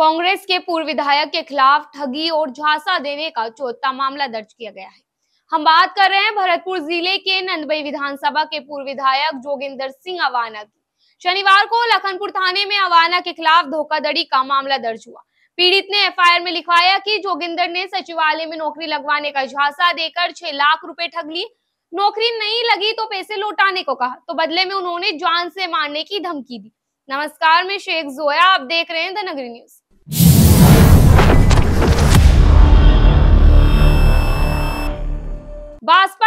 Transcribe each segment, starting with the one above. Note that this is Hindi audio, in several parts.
कांग्रेस के पूर्व विधायक के खिलाफ ठगी और झांसा देने का चौथा मामला दर्ज किया गया है हम बात कर रहे हैं भरतपुर जिले के नंदबई विधानसभा के पूर्व विधायक जोगिंदर सिंह अवाना की शनिवार को लखनपुर थाने में अवाना के खिलाफ धोखाधड़ी का मामला दर्ज हुआ पीड़ित ने एफआईआर में लिखवाया कि जोगिंदर ने सचिवालय में नौकरी लगवाने का झांसा देकर छह लाख रुपए ठग ली नौकरी नहीं लगी तो पैसे लौटाने को कहा तो बदले में उन्होंने जान से मारने की धमकी दी नमस्कार मैं शेख जोया आप देख रहे हैं द नगरी न्यूज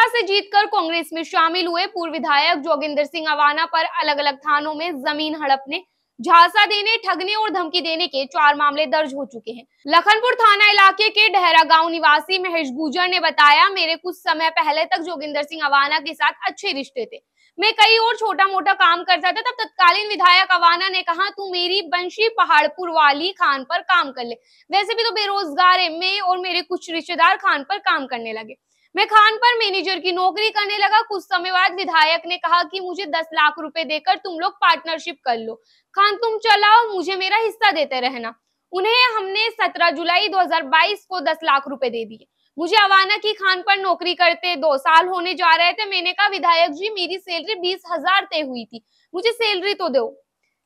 लोकसभा से जीतकर कांग्रेस में शामिल हुए पूर्व विधायक जोगिंदर सिंह अवाना पर अलग अलग थानों में जमीन हड़पने झांसा देने ठगने और धमकी देने के चार मामले दर्ज हो चुके हैं लखनपुर थाना इलाके के डहरा गांव निवासी महेश गुजर ने बताया मेरे कुछ समय पहले तक जोगिंदर सिंह अवाना के साथ अच्छे रिश्ते थे मैं कई और छोटा मोटा काम करता था तब तत्कालीन विधायक अवाना ने कहा तू मेरी बंशी पहाड़पुर वाली खान पर काम कर ले वैसे भी तो बेरोजगार है मैं और मेरे कुछ रिश्तेदार खान पर काम करने लगे मैं खान पर मैनेजर की नौकरी करने लगा कुछ समय बाद विधायक ने कहा कि मुझे दस लाख रुपए देकर तुम लोग पार्टनरशिप कर लो खान तुम चलाओ मुझे मेरा हिस्सा देते रहना उन्हें हमने 17 जुलाई 2022 को 10 लाख रुपए दे दिए मुझे अवाना की खान पर नौकरी करते दो साल होने जा रहे थे मैंने कहा विधायक जी मेरी सैलरी बीस हजार तय हुई थी मुझे सैलरी तो दो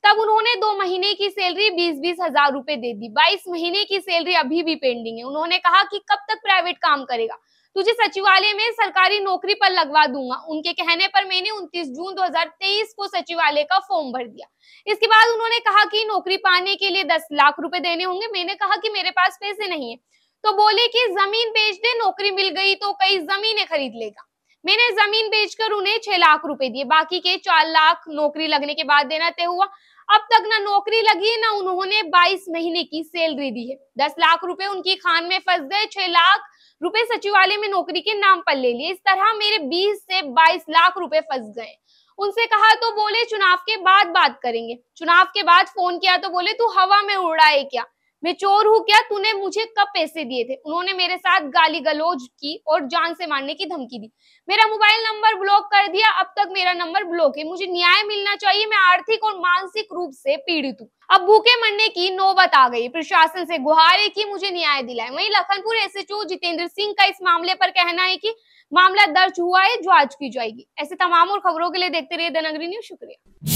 तब उन्होंने दो महीने की सैलरी बीस बीस हजार रुपए दे दी बाईस महीने की सैलरी अभी भी पेंडिंग है उन्होंने कहा कि कब तक प्राइवेट काम करेगा तुझे सचिवालय में सरकारी नौकरी पर लगवा दूंगा उनके कहने पर मैंने 29 जून 2023 को सचिवालय का फॉर्म भर दिया इसके बाद उन्होंने कहा कि नौकरी पाने के लिए 10 लाख रुपए देने होंगे मैंने कहा कि मेरे पास पैसे नहीं है तो बोले कि जमीन बेच दे नौकरी मिल गई तो कई जमीने खरीद लेगा मैंने जमीन बेचकर उन्हें छह लाख रुपए दिए बाकी के चार लाख नौकरी लगने के बाद देना तय हुआ अब तक ना नौकरी लगी ना उन्होंने 22 महीने की सैलरी दी है 10 लाख रुपए उनकी खान में फंस गए 6 लाख रुपए सचिवालय में नौकरी के नाम पर ले लिए इस तरह मेरे 20 से 22 लाख रुपए फंस गए उनसे कहा तो बोले चुनाव के बाद बात करेंगे चुनाव के बाद फोन किया तो बोले तू हवा में उड़ाए क्या मैं चोर हूँ क्या तूने मुझे कब पैसे दिए थे उन्होंने मेरे साथ गाली गलोज की और जान से मारने की धमकी दी मेरा मोबाइल नंबर ब्लॉक कर दिया अब तक मेरा नंबर ब्लॉक है मुझे न्याय मिलना चाहिए मैं आर्थिक और मानसिक रूप से पीड़ित हूँ अब भूखे मरने की नौबत आ गई प्रशासन से गुहार है की मुझे न्याय दिलाए वही लखनपुर एसएचओ जितेंद्र सिंह का इस मामले पर कहना है की मामला दर्ज हुआ है जांच की जाएगी ऐसे तमाम और खबरों के लिए देखते रहिए धनगरी न्यूज शुक्रिया